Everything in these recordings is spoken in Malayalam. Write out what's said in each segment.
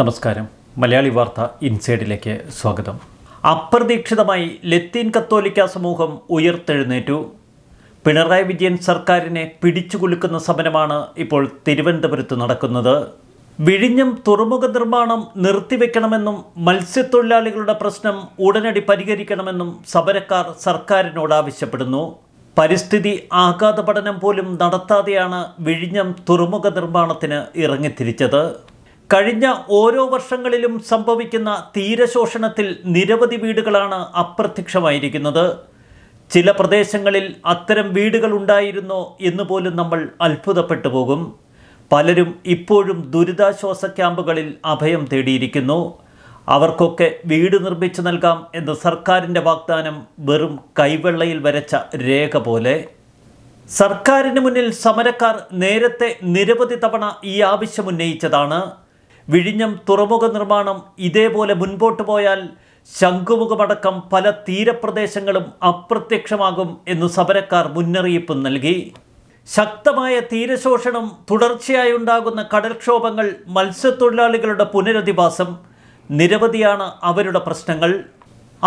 നമസ്കാരം മലയാളി വാർത്ത ഇൻസൈഡിലേക്ക് സ്വാഗതം അപ്രതീക്ഷിതമായി ലത്തീൻ കത്തോലിക്ക സമൂഹം ഉയർത്തെഴുന്നേറ്റു പിണറായി വിജയൻ സർക്കാരിനെ പിടിച്ചുകുലുക്കുന്ന സമരമാണ് ഇപ്പോൾ തിരുവനന്തപുരത്ത് നടക്കുന്നത് വിഴിഞ്ഞം തുറമുഖ നിർമ്മാണം നിർത്തിവെക്കണമെന്നും മത്സ്യത്തൊഴിലാളികളുടെ പ്രശ്നം ഉടനടി പരിഹരിക്കണമെന്നും സമരക്കാർ സർക്കാരിനോട് ആവശ്യപ്പെടുന്നു പരിസ്ഥിതി ആഘാത പഠനം പോലും നടത്താതെയാണ് വിഴിഞ്ഞം തുറമുഖ നിർമ്മാണത്തിന് ഇറങ്ങിത്തിരിച്ചത് കഴിഞ്ഞ ഓരോ വർഷങ്ങളിലും സംഭവിക്കുന്ന തീരശോഷണത്തിൽ നിരവധി വീടുകളാണ് അപ്രത്യക്ഷമായിരിക്കുന്നത് ചില പ്രദേശങ്ങളിൽ അത്തരം വീടുകൾ ഉണ്ടായിരുന്നോ എന്ന് പോലും നമ്മൾ അത്ഭുതപ്പെട്ടു പോകും പലരും ഇപ്പോഴും ദുരിതാശ്വാസ ക്യാമ്പുകളിൽ അഭയം തേടിയിരിക്കുന്നു അവർക്കൊക്കെ വീട് നിർമ്മിച്ചു നൽകാം എന്ന സർക്കാരിൻ്റെ വാഗ്ദാനം വെറും കൈവെള്ളയിൽ വരച്ച രേഖ പോലെ സർക്കാരിന് മുന്നിൽ സമരക്കാർ നേരത്തെ നിരവധി തവണ ഈ ആവശ്യം ഉന്നയിച്ചതാണ് വിഴിഞ്ഞം തുറമുഖ നിർമ്മാണം ഇതേപോലെ മുൻപോട്ട് പോയാൽ ശംഖുമുഖമടക്കം പല തീരപ്രദേശങ്ങളും അപ്രത്യക്ഷമാകും എന്നു സമരക്കാർ മുന്നറിയിപ്പ് നൽകി ശക്തമായ തീരശോഷണം തുടർച്ചയായി ഉണ്ടാകുന്ന കടൽക്ഷോഭങ്ങൾ മത്സ്യത്തൊഴിലാളികളുടെ പുനരധിവാസം നിരവധിയാണ് അവരുടെ പ്രശ്നങ്ങൾ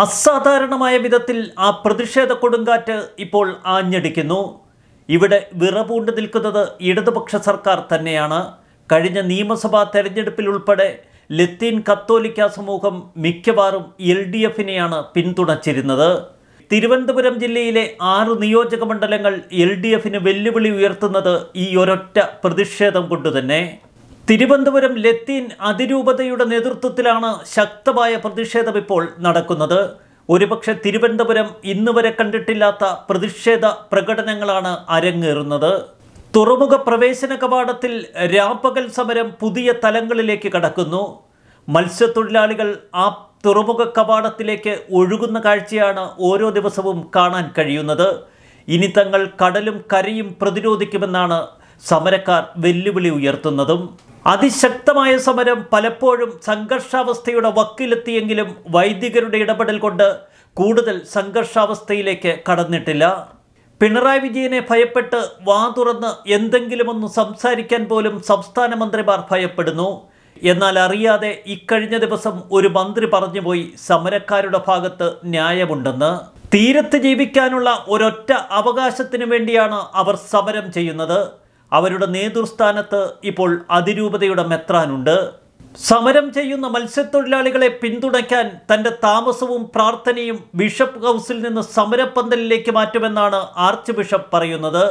അസാധാരണമായ വിധത്തിൽ ആ പ്രതിഷേധ കൊടുങ്കാറ്റ് ഇപ്പോൾ ആഞ്ഞടിക്കുന്നു ഇവിടെ വിറപൂണ്ട് നിൽക്കുന്നത് ഇടതുപക്ഷ സർക്കാർ തന്നെയാണ് കഴിഞ്ഞ നിയമസഭാ ഉൾപ്പെടെ ലത്തീൻ കത്തോലിക്ക സമൂഹം മിക്കവാറും എൽ ഡി എഫിനെയാണ് പിന്തുണച്ചിരുന്നത് തിരുവനന്തപുരം ജില്ലയിലെ ആറ് നിയോജക മണ്ഡലങ്ങൾ എൽ ഡി എഫിന് വെല്ലുവിളി ഉയർത്തുന്നത് ഈ ഒരൊറ്റ പ്രതിഷേധം കൊണ്ടുതന്നെ തിരുവനന്തപുരം ലത്തീൻ അതിരൂപതയുടെ നേതൃത്വത്തിലാണ് ശക്തമായ പ്രതിഷേധം ഇപ്പോൾ നടക്കുന്നത് ഒരുപക്ഷെ തിരുവനന്തപുരം ഇന്നുവരെ കണ്ടിട്ടില്ലാത്ത പ്രതിഷേധ പ്രകടനങ്ങളാണ് അരങ്ങേറുന്നത് തുറമുഖ പ്രവേശന കവാടത്തിൽ രാപ്പകൽ സമരം പുതിയ തലങ്ങളിലേക്ക് കടക്കുന്നു മത്സ്യത്തൊഴിലാളികൾ ആ തുറമുഖ കവാടത്തിലേക്ക് ഒഴുകുന്ന കാഴ്ചയാണ് ഓരോ ദിവസവും കാണാൻ കഴിയുന്നത് ഇനി തങ്ങൾ കടലും കരയും പ്രതിരോധിക്കുമെന്നാണ് സമരക്കാർ വെല്ലുവിളി ഉയർത്തുന്നതും അതിശക്തമായ സമരം പലപ്പോഴും സംഘർഷാവസ്ഥയുടെ വക്കിലെത്തിയെങ്കിലും വൈദികരുടെ ഇടപെടൽ കൊണ്ട് കൂടുതൽ സംഘർഷാവസ്ഥയിലേക്ക് കടന്നിട്ടില്ല പിണറായി വിജയനെ ഭയപ്പെട്ട് വാ തുറന്ന് എന്തെങ്കിലുമൊന്ന് സംസാരിക്കാൻ പോലും സംസ്ഥാന മന്ത്രിമാർ ഭയപ്പെടുന്നു എന്നാൽ അറിയാതെ ഇക്കഴിഞ്ഞ ദിവസം ഒരു മന്ത്രി പറഞ്ഞുപോയി സമരക്കാരുടെ ഭാഗത്ത് ന്യായമുണ്ടെന്ന് തീരത്ത് ജീവിക്കാനുള്ള ഒരൊറ്റ അവകാശത്തിനു വേണ്ടിയാണ് അവർ സമരം ചെയ്യുന്നത് അവരുടെ നേതൃസ്ഥാനത്ത് ഇപ്പോൾ അതിരൂപതയുടെ മെത്രാനുണ്ട് സമരം ചെയ്യുന്ന മത്സ്യത്തൊഴിലാളികളെ പിന്തുണയ്ക്കാൻ തൻ്റെ താമസവും പ്രാർത്ഥനയും ബിഷപ്പ് ഹൗസിൽ നിന്ന് സമരപ്പന്തലിലേക്ക് മാറ്റുമെന്നാണ് ആർച്ച് ബിഷപ്പ് പറയുന്നത്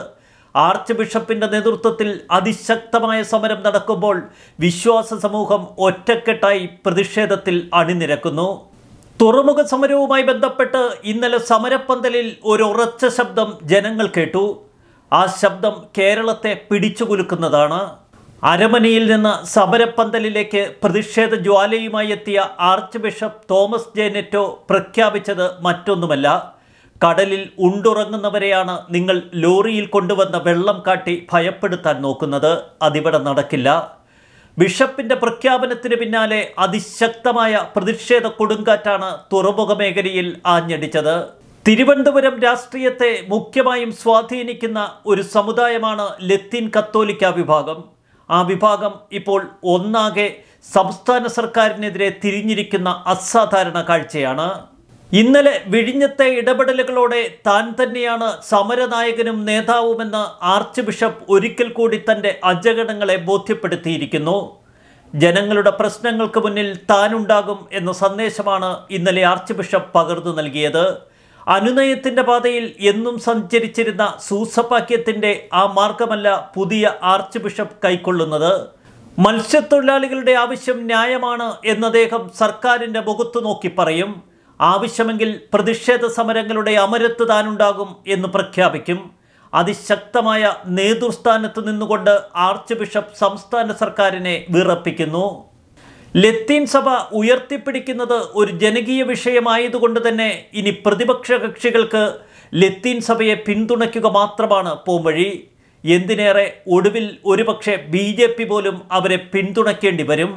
ആർച്ച് ബിഷപ്പിൻ്റെ നേതൃത്വത്തിൽ അതിശക്തമായ സമരം നടക്കുമ്പോൾ വിശ്വാസ സമൂഹം ഒറ്റക്കെട്ടായി പ്രതിഷേധത്തിൽ അണിനിരക്കുന്നു തുറമുഖ സമരവുമായി ബന്ധപ്പെട്ട് ഇന്നലെ സമരപ്പന്തലിൽ ഒരു ഉറച്ച ശബ്ദം ജനങ്ങൾ കേട്ടു ആ ശബ്ദം കേരളത്തെ പിടിച്ചുകുലുക്കുന്നതാണ് അരമനയിൽ നിന്ന് സമരപ്പന്തലിലേക്ക് പ്രതിഷേധ ജ്വാലയുമായി എത്തിയ archbishop Thomas J Netto പ്രഖ്യാപിച്ചത് മറ്റൊന്നുമല്ല കടലിൽ ഉണ്ടുറങ്ങുന്നവരെയാണ് നിങ്ങൾ ലോറിയിൽ കൊണ്ടുവന്ന വെള്ളം കാട്ടി ഭയപ്പെടുത്താൻ നോക്കുന്നത് അതിവിടെ നടക്കില്ല ബിഷപ്പിൻ്റെ പ്രഖ്യാപനത്തിന് പിന്നാലെ അതിശക്തമായ പ്രതിഷേധ കൊടുങ്കാറ്റാണ് തുറമുഖ മേഖലയിൽ ആഞ്ഞടിച്ചത് തിരുവനന്തപുരം രാഷ്ട്രീയത്തെ മുഖ്യമായും സ്വാധീനിക്കുന്ന ഒരു സമുദായമാണ് ലത്തീൻ കത്തോലിക്ക വിഭാഗം ആ വിഭാഗം ഇപ്പോൾ ഒന്നാകെ സംസ്ഥാന സർക്കാരിനെതിരെ തിരിഞ്ഞിരിക്കുന്ന അസാധാരണ കാഴ്ചയാണ് ഇന്നലെ വിഴിഞ്ഞത്തെ ഇടപെടലുകളോടെ താൻ തന്നെയാണ് സമരനായകനും നേതാവുമെന്ന് ആർച്ച് ബിഷപ്പ് ഒരിക്കൽ കൂടി തൻ്റെ അജഗണങ്ങളെ ബോധ്യപ്പെടുത്തിയിരിക്കുന്നു ജനങ്ങളുടെ പ്രശ്നങ്ങൾക്ക് മുന്നിൽ താനുണ്ടാകും എന്ന സന്ദേശമാണ് ഇന്നലെ ആർച്ച് ബിഷപ്പ് പകർന്നു നൽകിയത് അനുനയത്തിൻ്റെ പാതയിൽ എന്നും സഞ്ചരിച്ചിരുന്ന സൂസപാക്യത്തിൻ്റെ ആ മാർഗമല്ല പുതിയ ആർച്ച് ബിഷപ്പ് കൈക്കൊള്ളുന്നത് മത്സ്യത്തൊഴിലാളികളുടെ ആവശ്യം ന്യായമാണ് എന്നദ്ദേഹം സർക്കാരിൻ്റെ മുഖത്തു നോക്കി പറയും ആവശ്യമെങ്കിൽ പ്രതിഷേധ സമരങ്ങളുടെ അമരത്ത് താനുണ്ടാകും എന്ന് പ്രഖ്യാപിക്കും അതിശക്തമായ നേതൃസ്ഥാനത്ത് നിന്നുകൊണ്ട് ആർച്ച് ബിഷപ്പ് സംസ്ഥാന സർക്കാരിനെ വിറപ്പിക്കുന്നു ലത്തീൻ സഭ ഉയർത്തിപ്പിടിക്കുന്നത് ഒരു ജനകീയ വിഷയമായതുകൊണ്ട് തന്നെ ഇനി പ്രതിപക്ഷ കക്ഷികൾക്ക് ലത്തീൻ സഭയെ പിന്തുണയ്ക്കുക മാത്രമാണ് പോംവഴി എന്തിനേറെ ഒടുവിൽ ഒരുപക്ഷെ ബി ജെ പി പോലും അവരെ പിന്തുണയ്ക്കേണ്ടി വരും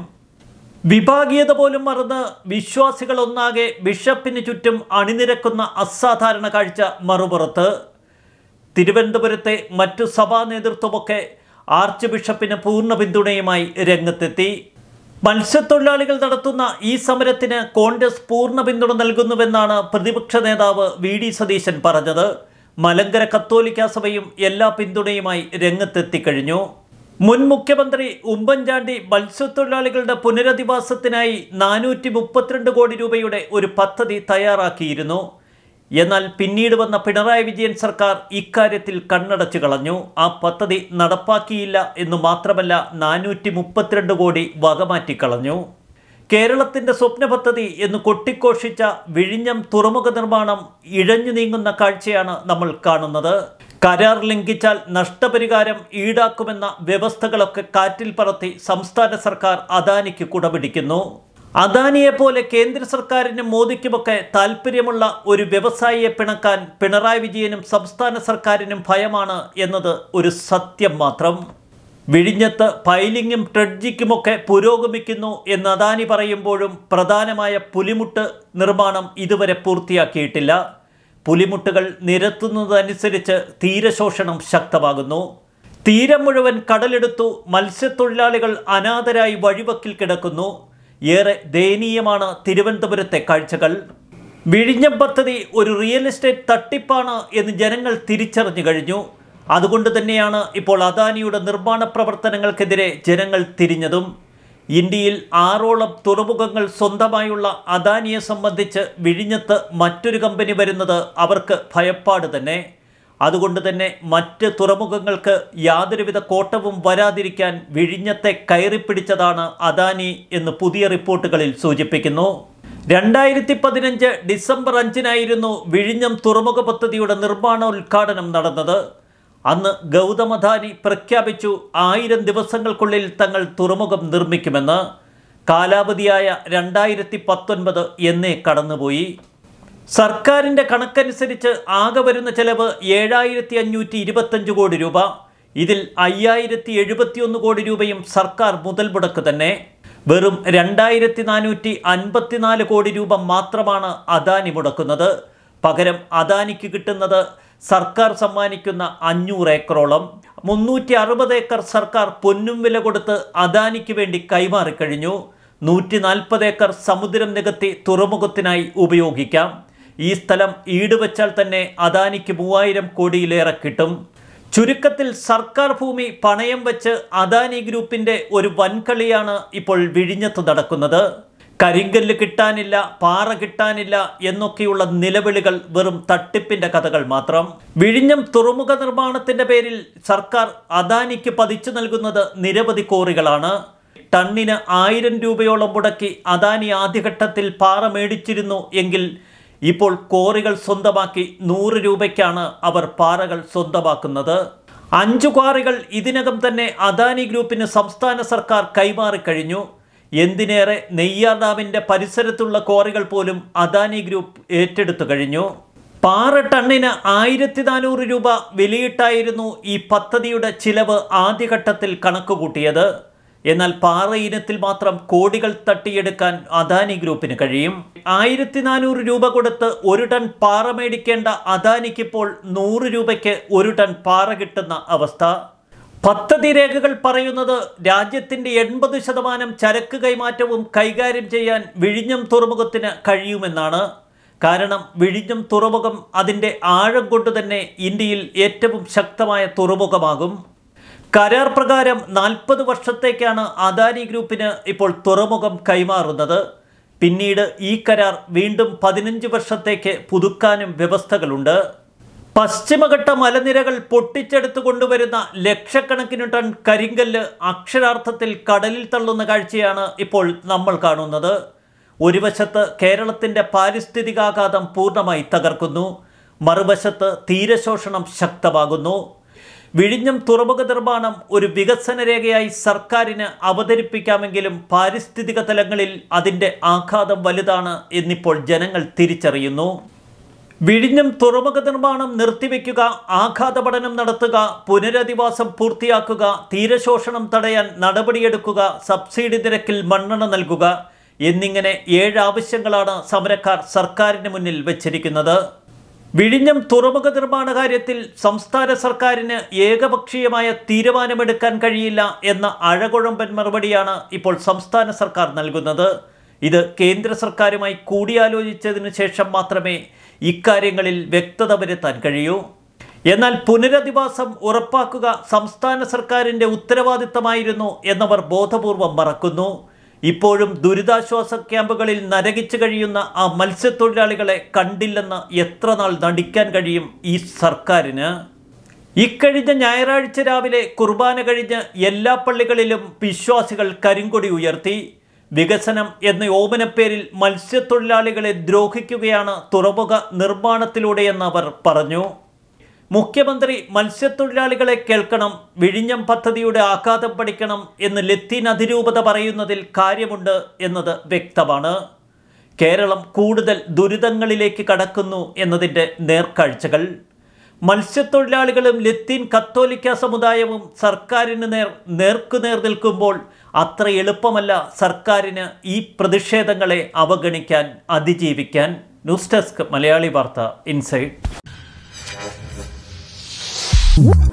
വിഭാഗീയത പോലും മറന്ന് വിശ്വാസികൾ ഒന്നാകെ ബിഷപ്പിന് ചുറ്റും അണിനിരക്കുന്ന അസാധാരണ കാഴ്ച മറുപുറത്ത് തിരുവനന്തപുരത്തെ മറ്റു സഭാ നേതൃത്വമൊക്കെ ആർച്ച് ബിഷപ്പിന് പൂർണ്ണ പിന്തുണയുമായി രംഗത്തെത്തി മത്സ്യത്തൊഴിലാളികൾ നടത്തുന്ന ഈ സമരത്തിന് കോൺഗ്രസ് പൂർണ്ണ പിന്തുണ നൽകുന്നുവെന്നാണ് പ്രതിപക്ഷ നേതാവ് വി ഡി സതീശൻ പറഞ്ഞത് മലങ്കര കത്തോലിക്ക സഭയും എല്ലാ പിന്തുണയുമായി രംഗത്തെത്തിക്കഴിഞ്ഞു മുൻ മുഖ്യമന്ത്രി ഉമ്മൻചാണ്ടി മത്സ്യത്തൊഴിലാളികളുടെ പുനരധിവാസത്തിനായി നാനൂറ്റി കോടി രൂപയുടെ ഒരു പദ്ധതി തയ്യാറാക്കിയിരുന്നു എന്നാൽ പിന്നീട് വന്ന പിണറായി വിജയൻ സർക്കാർ ഇക്കാര്യത്തിൽ കണ്ണടച്ചു കളഞ്ഞു ആ പദ്ധതി നടപ്പാക്കിയില്ല എന്ന് മാത്രമല്ല നാനൂറ്റി മുപ്പത്തിരണ്ട് കോടി വകമാറ്റിക്കളഞ്ഞു കേരളത്തിൻ്റെ സ്വപ്ന പദ്ധതി എന്ന് കൊട്ടിഘോഷിച്ച വിഴിഞ്ഞം തുറമുഖ നിർമ്മാണം ഇഴഞ്ഞു നീങ്ങുന്ന കാഴ്ചയാണ് നമ്മൾ കാണുന്നത് കരാർ ലംഘിച്ചാൽ നഷ്ടപരിഹാരം ഈടാക്കുമെന്ന വ്യവസ്ഥകളൊക്കെ കാറ്റിൽ പറത്തി സംസ്ഥാന സർക്കാർ അദാനിക്ക് കുടപിടിക്കുന്നു അദാനിയെപ്പോലെ കേന്ദ്ര സർക്കാരിനും മോദിക്കുമൊക്കെ താൽപ്പര്യമുള്ള ഒരു വ്യവസായിയെ പിണക്കാൻ പിണറായി വിജയനും സംസ്ഥാന സർക്കാരിനും ഭയമാണ് എന്നത് ഒരു സത്യം മാത്രം വിഴിഞ്ഞത്ത് ഫൈലിങ്ങും ട്രഡ്ജിക്കുമൊക്കെ പുരോഗമിക്കുന്നു എന്ന് അദാനി പറയുമ്പോഴും പ്രധാനമായ പുലിമുട്ട് നിർമ്മാണം ഇതുവരെ പൂർത്തിയാക്കിയിട്ടില്ല പുലിമുട്ടുകൾ നിരത്തുന്നതനുസരിച്ച് തീരശോഷണം ശക്തമാകുന്നു തീരം മുഴുവൻ കടലെടുത്തു മത്സ്യത്തൊഴിലാളികൾ അനാഥരായി വഴിവക്കിൽ കിടക്കുന്നു ഏറെ ദയനീയമാണ് തിരുവനന്തപുരത്തെ കാഴ്ചകൾ വിഴിഞ്ഞം പദ്ധതി ഒരു റിയൽ എസ്റ്റേറ്റ് തട്ടിപ്പാണ് എന്ന് ജനങ്ങൾ തിരിച്ചറിഞ്ഞു കഴിഞ്ഞു അതുകൊണ്ട് തന്നെയാണ് ഇപ്പോൾ അദാനിയുടെ നിർമ്മാണ പ്രവർത്തനങ്ങൾക്കെതിരെ ജനങ്ങൾ തിരിഞ്ഞതും ഇന്ത്യയിൽ ആറോളം തുറമുഖങ്ങൾ സ്വന്തമായുള്ള അദാനിയെ സംബന്ധിച്ച് വിഴിഞ്ഞത്ത് മറ്റൊരു കമ്പനി വരുന്നത് അവർക്ക് ഭയപ്പാട് തന്നെ അതുകൊണ്ട് തന്നെ മറ്റ് തുറമുഖങ്ങൾക്ക് യാതൊരുവിധ കോട്ടവും വരാതിരിക്കാൻ വിഴിഞ്ഞത്തെ കയറിപ്പിടിച്ചതാണ് അദാനി എന്ന് പുതിയ റിപ്പോർട്ടുകളിൽ സൂചിപ്പിക്കുന്നു രണ്ടായിരത്തി പതിനഞ്ച് ഡിസംബർ അഞ്ചിനായിരുന്നു വിഴിഞ്ഞം തുറമുഖ പദ്ധതിയുടെ നിർമ്മാണോദ്ഘാടനം നടന്നത് അന്ന് ഗൗതമ അദാനി പ്രഖ്യാപിച്ചു ആയിരം ദിവസങ്ങൾക്കുള്ളിൽ തങ്ങൾ തുറമുഖം നിർമ്മിക്കുമെന്ന് കാലാവധിയായ രണ്ടായിരത്തി പത്തൊൻപത് എന്നേ കടന്നുപോയി സർക്കാരിൻ്റെ കണക്കനുസരിച്ച് ആകെ വരുന്ന ചെലവ് ഏഴായിരത്തി അഞ്ഞൂറ്റി ഇരുപത്തഞ്ച് കോടി രൂപ ഇതിൽ അയ്യായിരത്തി എഴുപത്തിയൊന്ന് കോടി രൂപയും സർക്കാർ മുതൽ മുടക്ക് തന്നെ വെറും രണ്ടായിരത്തി നാനൂറ്റി അൻപത്തിനാല് കോടി രൂപ മാത്രമാണ് അദാനി മുടക്കുന്നത് പകരം അദാനിക്ക് കിട്ടുന്നത് സർക്കാർ സമ്മാനിക്കുന്ന അഞ്ഞൂറ് ഏക്കറോളം മുന്നൂറ്റി അറുപത് ഏക്കർ സർക്കാർ പൊന്നും വില കൊടുത്ത് അദാനിക്ക് വേണ്ടി കൈമാറിക്കഴിഞ്ഞു നൂറ്റി നാൽപ്പത് ഏക്കർ സമുദ്രം നികത്തി തുറമുഖത്തിനായി ഉപയോഗിക്കാം ഈ സ്ഥലം ഈടുവച്ചാൽ തന്നെ അദാനിക്ക് മൂവായിരം കോടിയിലേറെ കിട്ടും ചുരുക്കത്തിൽ സർക്കാർ ഭൂമി പണയം വെച്ച് അദാനി ഗ്രൂപ്പിൻ്റെ ഒരു വൻകളിയാണ് ഇപ്പോൾ വിഴിഞ്ഞത്ത് നടക്കുന്നത് കരിങ്കല്ല് കിട്ടാനില്ല പാറ കിട്ടാനില്ല എന്നൊക്കെയുള്ള നിലവിളികൾ വെറും തട്ടിപ്പിൻ്റെ കഥകൾ മാത്രം വിഴിഞ്ഞം തുറമുഖ നിർമ്മാണത്തിൻ്റെ പേരിൽ സർക്കാർ അദാനിക്ക് പതിച്ചു നൽകുന്നത് നിരവധി കോറികളാണ് ടണ്ണിന് ആയിരം രൂപയോളം മുടക്കി അദാനി ആദ്യഘട്ടത്തിൽ പാറ മേടിച്ചിരുന്നു എങ്കിൽ ഇപ്പോൾ കോറികൾ സ്വന്തമാക്കി നൂറ് രൂപയ്ക്കാണ് അവർ പാറകൾ സ്വന്തമാക്കുന്നത് അഞ്ചു ക്വാറികൾ ഇതിനകം തന്നെ അദാനി ഗ്രൂപ്പിന് സംസ്ഥാന സർക്കാർ കൈമാറിക്കഴിഞ്ഞു എന്തിനേറെ നെയ്യാർ പരിസരത്തുള്ള ക്വാറികൾ പോലും അദാനി ഗ്രൂപ്പ് ഏറ്റെടുത്തു കഴിഞ്ഞു പാറ ടണ്ണിന് ആയിരത്തി നാനൂറ് രൂപ വിലയിട്ടായിരുന്നു ഈ പദ്ധതിയുടെ ചിലവ് ആദ്യഘട്ടത്തിൽ കണക്കുകൂട്ടിയത് എന്നാൽ പാറ ഇനത്തിൽ മാത്രം കോടികൾ തട്ടിയെടുക്കാൻ അദാനി ഗ്രൂപ്പിന് കഴിയും ആയിരത്തി നാനൂറ് രൂപ കൊടുത്ത് ഒരു ടൺ പാറ മേടിക്കേണ്ട അദാനിക്കിപ്പോൾ നൂറ് രൂപയ്ക്ക് ഒരു ടൺ പാറ കിട്ടുന്ന അവസ്ഥ പദ്ധതി രേഖകൾ പറയുന്നത് രാജ്യത്തിൻ്റെ എൺപത് ശതമാനം ചരക്ക് കൈമാറ്റവും കൈകാര്യം ചെയ്യാൻ വിഴിഞ്ഞം തുറമുഖത്തിന് കഴിയുമെന്നാണ് കാരണം വിഴിഞ്ഞം തുറമുഖം അതിൻ്റെ ആഴം കൊണ്ട് തന്നെ ഇന്ത്യയിൽ ഏറ്റവും ശക്തമായ തുറമുഖമാകും കരാർ പ്രകാരം നാൽപ്പത് വർഷത്തേക്കാണ് അദാനി ഗ്രൂപ്പിന് ഇപ്പോൾ തുറമുഖം കൈമാറുന്നത് പിന്നീട് ഈ കരാർ വീണ്ടും പതിനഞ്ച് വർഷത്തേക്ക് പുതുക്കാനും വ്യവസ്ഥകളുണ്ട് പശ്ചിമഘട്ട മലനിരകൾ പൊട്ടിച്ചെടുത്തു കൊണ്ടുവരുന്ന ലക്ഷക്കണക്കിന് ടൺ കരിങ്കല്ല് അക്ഷരാർത്ഥത്തിൽ കടലിൽ തള്ളുന്ന കാഴ്ചയാണ് ഇപ്പോൾ നമ്മൾ കാണുന്നത് ഒരു വശത്ത് കേരളത്തിൻ്റെ പാരിസ്ഥിതികാഘാതം പൂർണ്ണമായി തകർക്കുന്നു മറുവശത്ത് തീരശോഷണം ശക്തമാകുന്നു വിഴിഞ്ഞം തുറമുഖ നിർമ്മാണം ഒരു വികസന രേഖയായി സർക്കാരിന് അവതരിപ്പിക്കാമെങ്കിലും പാരിസ്ഥിതിക തലങ്ങളിൽ അതിൻ്റെ ആഘാതം വലുതാണ് എന്നിപ്പോൾ ജനങ്ങൾ തിരിച്ചറിയുന്നു വിഴിഞ്ഞം തുറമുഖ നിർമ്മാണം നിർത്തിവെക്കുക ആഘാത പഠനം നടത്തുക പുനരധിവാസം പൂർത്തിയാക്കുക തീരശോഷണം തടയാൻ നടപടിയെടുക്കുക സബ്സിഡി നിരക്കിൽ മണ്ണെണ്ണ നൽകുക എന്നിങ്ങനെ ഏഴ് ആവശ്യങ്ങളാണ് സമരക്കാർ സർക്കാരിന് മുന്നിൽ വച്ചിരിക്കുന്നത് വിഴിഞ്ഞം തുറമുഖ നിർമ്മാണ കാര്യത്തിൽ സംസ്ഥാന സർക്കാരിന് ഏകപക്ഷീയമായ തീരുമാനമെടുക്കാൻ കഴിയില്ല എന്ന അഴകുഴമ്പൻ മറുപടിയാണ് ഇപ്പോൾ സംസ്ഥാന സർക്കാർ നൽകുന്നത് ഇത് കേന്ദ്ര സർക്കാരുമായി കൂടിയാലോചിച്ചതിനു ശേഷം മാത്രമേ ഇക്കാര്യങ്ങളിൽ വ്യക്തത വരുത്താൻ കഴിയൂ എന്നാൽ പുനരധിവാസം ഉറപ്പാക്കുക സംസ്ഥാന സർക്കാരിൻ്റെ ഉത്തരവാദിത്തമായിരുന്നു എന്നവർ ബോധപൂർവം മറക്കുന്നു ഇപ്പോഴും ദുരിതാശ്വാസ ക്യാമ്പുകളിൽ നരകിച്ചു കഴിയുന്ന ആ മത്സ്യത്തൊഴിലാളികളെ കണ്ടില്ലെന്ന് എത്ര നാൾ നടിക്കാൻ കഴിയും ഈ സർക്കാരിന് ഇക്കഴിഞ്ഞ ഞായറാഴ്ച രാവിലെ കുർബാന കഴിഞ്ഞ് എല്ലാ പള്ളികളിലും വിശ്വാസികൾ കരിങ്കൊടി ഉയർത്തി വികസനം എന്ന ഓമനപ്പേരിൽ മത്സ്യത്തൊഴിലാളികളെ ദ്രോഹിക്കുകയാണ് തുറമുഖ നിർമ്മാണത്തിലൂടെയെന്ന് അവർ പറഞ്ഞു മുഖ്യമന്ത്രി മത്സ്യത്തൊഴിലാളികളെ കേൾക്കണം വിഴിഞ്ഞം പദ്ധതിയുടെ ആഘാതം പഠിക്കണം എന്ന് ലത്തീൻ അതിരൂപത പറയുന്നതിൽ കാര്യമുണ്ട് എന്നത് വ്യക്തമാണ് കേരളം കൂടുതൽ ദുരിതങ്ങളിലേക്ക് കടക്കുന്നു എന്നതിൻ്റെ നേർക്കാഴ്ചകൾ മത്സ്യത്തൊഴിലാളികളും ലത്തീൻ കത്തോലിക്ക സമുദായവും സർക്കാരിന് നേർ നേർക്കുനേർ നിൽക്കുമ്പോൾ അത്ര എളുപ്പമല്ല സർക്കാരിന് ഈ പ്രതിഷേധങ്ങളെ അവഗണിക്കാൻ അതിജീവിക്കാൻ ന്യൂസ് ഡെസ്ക് മലയാളി വാർത്ത ഇൻസൈഡ് Woo!